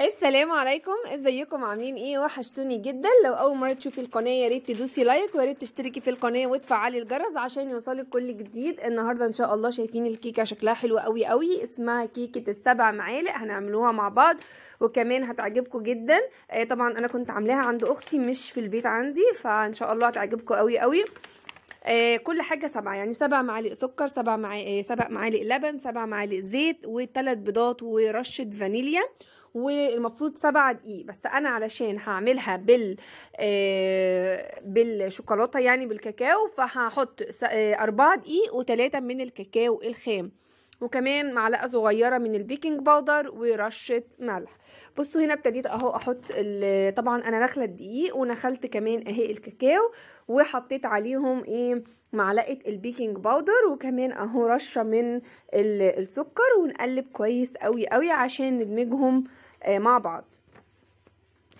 السلام عليكم ازيكم عاملين ايه وحشتوني جدا لو اول مره تشوفي القناه يا ريت تدوسي لايك ويا ريت تشتركي في القناه وتفعلي الجرس عشان يوصلك كل جديد النهارده ان شاء الله شايفين الكيكه شكلها حلو قوي قوي اسمها كيكه السبع معالق هنعملوها مع بعض وكمان هتعجبكم جدا آه طبعا انا كنت عاملاها عند اختي مش في البيت عندي فان شاء الله هتعجبكم قوي قوي آه كل حاجه سبعه يعني سبع معالق سكر سبع معالق آه، سبع معالق لبن سبع معالق زيت وثلاث بيضات ورشه فانيليا والمفروض سبعة دقيق بس انا علشان هعملها بال آه، بالشوكولاته يعني بالكاكاو فهحط آه، أربعة دقيق وثلاثه من الكاكاو الخام وكمان معلقه صغيره من البيكنج باودر ورشه ملح بصوا هنا ابتديت اهو احط طبعا انا نخله الدقيق ونخلت كمان اهي الكاكاو وحطيت عليهم ايه معلقه البيكنج باودر وكمان اهو رشه من السكر ونقلب كويس قوي قوي عشان ندمجهم آه، مع بعض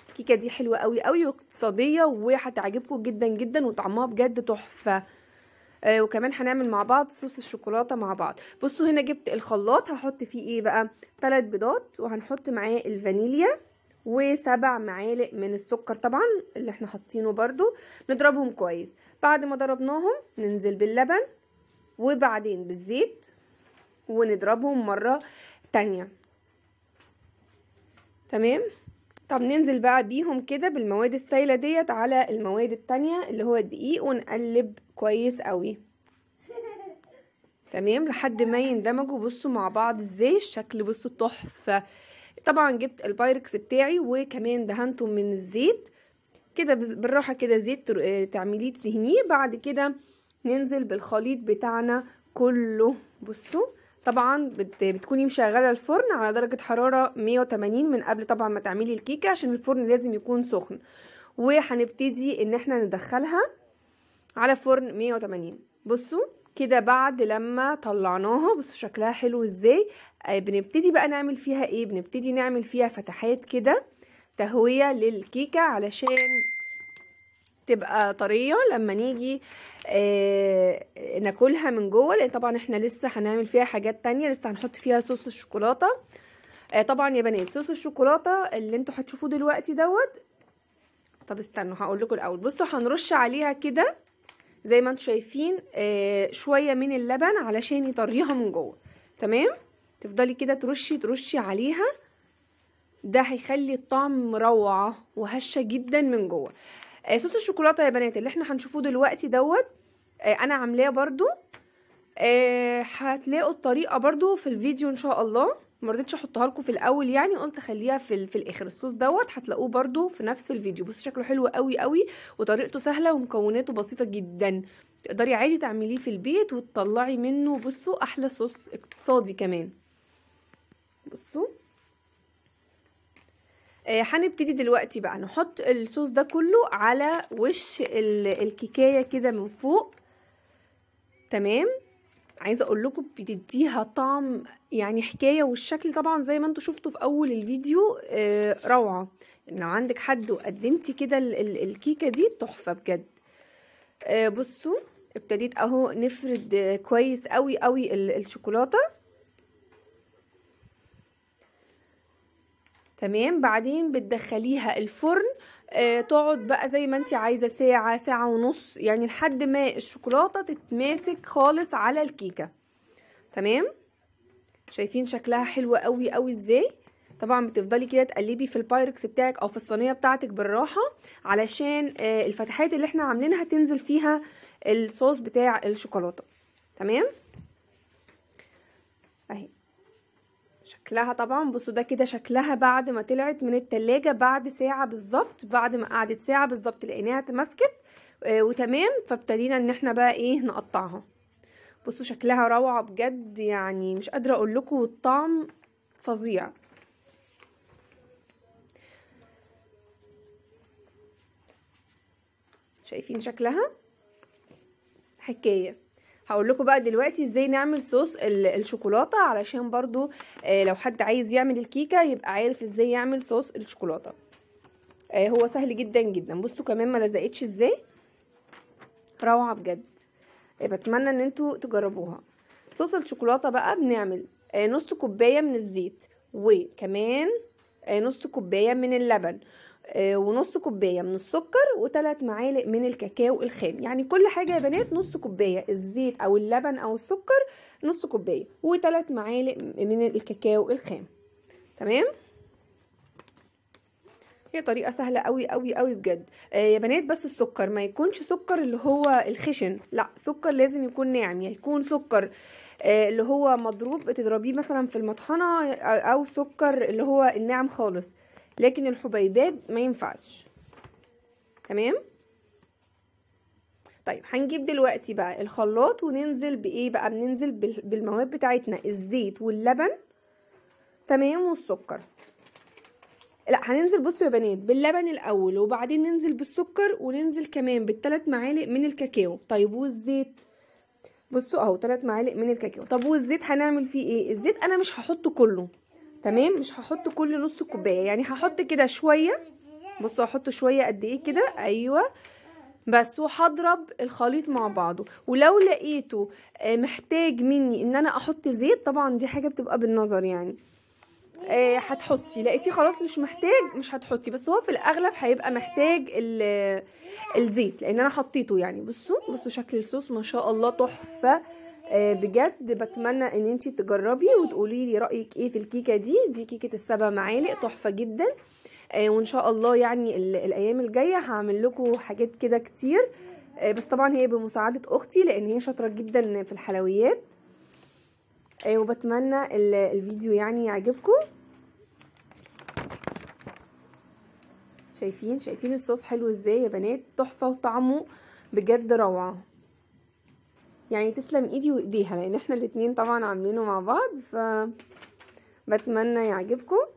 الكيكه دي حلوه قوي قوي واقتصاديه وهتعجبكم جدا جدا وطعمها بجد تحفه آه وكمان هنعمل مع بعض صوص الشوكولاته مع بعض بصوا هنا جبت الخلاط هحط فيه ايه بقى ثلاث بيضات وهنحط معاه الفانيليا وسبع معالق من السكر طبعا اللي احنا حاطينه برده نضربهم كويس بعد ما ضربناهم ننزل باللبن وبعدين بالزيت ونضربهم مرة تانية تمام طب ننزل بقى بيهم كده بالمواد السايله ديت على المواد التانية اللي هو الدقيق ونقلب كويس قوي تمام لحد ما يندمجوا بصوا مع بعض ازاي الشكل بصوا تحفه طبعا جبت البايركس بتاعي وكمان دهنتهم من الزيت كده بالراحه كده زيت آه، تعمليه تدهنيه بعد كده ننزل بالخليط بتاعنا كله بصوا طبعا بت... بتكوني مشغله الفرن على درجه حراره 180 من قبل طبعا ما تعملي الكيكه عشان الفرن لازم يكون سخن وهنبتدي ان احنا ندخلها على فرن 180 بصوا كده بعد لما طلعناها بصوا شكلها حلو ازاي آه، بنبتدي بقى نعمل فيها ايه بنبتدي نعمل فيها فتحات كده تهويه للكيكه علشان تبقى طريه لما نيجي آه ناكلها من جوه لان طبعا احنا لسه هنعمل فيها حاجات تانية لسه هنحط فيها صوص الشوكولاته آه طبعا يا بنات صوص الشوكولاته اللي انتوا هتشوفوه دلوقتي دوت طب استنوا هقول لكم الاول بصوا هنرش عليها كده زي ما انتوا شايفين آه شويه من اللبن علشان يطريها من جوه تمام تفضلي كده ترشي ترشي عليها ده هيخلي الطعم روعه وهشه جدا من جوه آه صوص الشوكولاته يا بنات اللي احنا هنشوفه دلوقتي دوت آه انا عاملاه برضو آه هتلاقوا الطريقه برضو في الفيديو ان شاء الله ما رضيتش احطها لكم في الاول يعني قلت اخليها في, في الاخر الصوص دوت هتلاقوه برضو في نفس الفيديو بصوا شكله حلو قوي قوي وطريقته سهله ومكوناته بسيطه جدا تقدري عادي تعمليه في البيت وتطلعي منه بصوا احلى صوص اقتصادي كمان بصوا آه، هنبتدي دلوقتي بقى نحط الصوص ده كله على وش الكيكايه كده من فوق تمام عايزه اقول لكم بتديها طعم يعني حكايه والشكل طبعا زي ما انتم شفتوا في اول الفيديو آه، روعه لو عندك حد وقدمتي كده الكيكه دي تحفه بجد آه، بصوا ابتديت اهو نفرد كويس قوي قوي الشوكولاته تمام بعدين بتدخليها الفرن آه تقعد بقى زي ما انت عايزه ساعه ساعه ونص يعني لحد ما الشوكولاته تتماسك خالص على الكيكه تمام شايفين شكلها حلو قوي قوي ازاي طبعا بتفضلي كده تقلبي في البايركس بتاعك او في الصينيه بتاعتك بالراحه علشان آه الفتحات اللي احنا عاملينها تنزل فيها الصوص بتاع الشوكولاته تمام اهي شكلها طبعا بصوا ده كده شكلها بعد ما طلعت من التلاجة بعد ساعة بالظبط بعد ما قعدت ساعة بالظبط لقيناها اتمسكت آه وتمام فابتدينا ان احنا بقى ايه نقطعها بصوا شكلها روعة بجد يعني مش قادرة اقول لكم الطعم فظيع شايفين شكلها حكايه هقول لكم بقى دلوقتي ازاي نعمل صوص الشوكولاته علشان برضو آه، لو حد عايز يعمل الكيكه يبقى عارف ازاي يعمل صوص الشوكولاته آه، هو سهل جدا جدا بصوا كمان ما لزقتش ازاي روعه بجد آه، بتمنى ان انتوا تجربوها صوص الشوكولاته بقى بنعمل نص كوبايه من الزيت وكمان نص كوبايه من اللبن آه، ونص كوبايه من السكر وثلاث معالق من الكاكاو الخام يعني كل حاجه يا بنات نص كوبايه الزيت او اللبن او السكر نص كوبايه وثلاث معالق من الكاكاو الخام تمام هي طريقه سهله قوي قوي قوي بجد آه يا بنات بس السكر ما يكونش سكر اللي هو الخشن لا سكر لازم يكون ناعم يعني يكون سكر آه اللي هو مضروب تضربيه مثلا في المطحنه آه، او سكر اللي هو الناعم خالص لكن الحبيبات ما ينفعش تمام طيب هنجيب دلوقتي بقى الخلاط وننزل بايه بقى بننزل بالمواد بتاعتنا الزيت واللبن تمام والسكر لا هننزل بصوا يا بنات باللبن الاول وبعدين ننزل بالسكر وننزل كمان بالثلاث معالق من الكاكاو طيب والزيت بصوا اهو ثلاث معالق من الكاكاو طب والزيت هنعمل فيه ايه الزيت انا مش هحطه كله تمام مش هحط كل نص كوبايه يعني هحط كده شويه بصوا هحط شويه قد ايه كده ايوه بس وهضرب الخليط مع بعضه ولو لقيته آه، محتاج مني ان انا احط زيت طبعا دي حاجه بتبقى بالنظر يعني هتحطي آه، هتحطي لقيتيه خلاص مش محتاج مش هتحطي بس هو في الاغلب هيبقى محتاج الزيت لان انا حطيته يعني بصوا بصوا شكل الصوص ما شاء الله تحفه آه، بجد بتمنى ان انتي تجربي وتقولي لي رايك ايه في الكيكه دي دي كيكه السبع معالق تحفه جدا آه، وان شاء الله يعني الايام الجايه هعمل لكم حاجات كده كتير آه، بس طبعا هي بمساعده اختي لان هي شاطره جدا في الحلويات وبتمنى الفيديو يعني يعجبكم شايفين شايفين الصوص حلو ازاي يا بنات تحفه وطعمه بجد روعه يعني تسلم ايدي وايديها لان احنا الاتنين طبعا عاملينه مع بعض ف بتمنى يعجبكم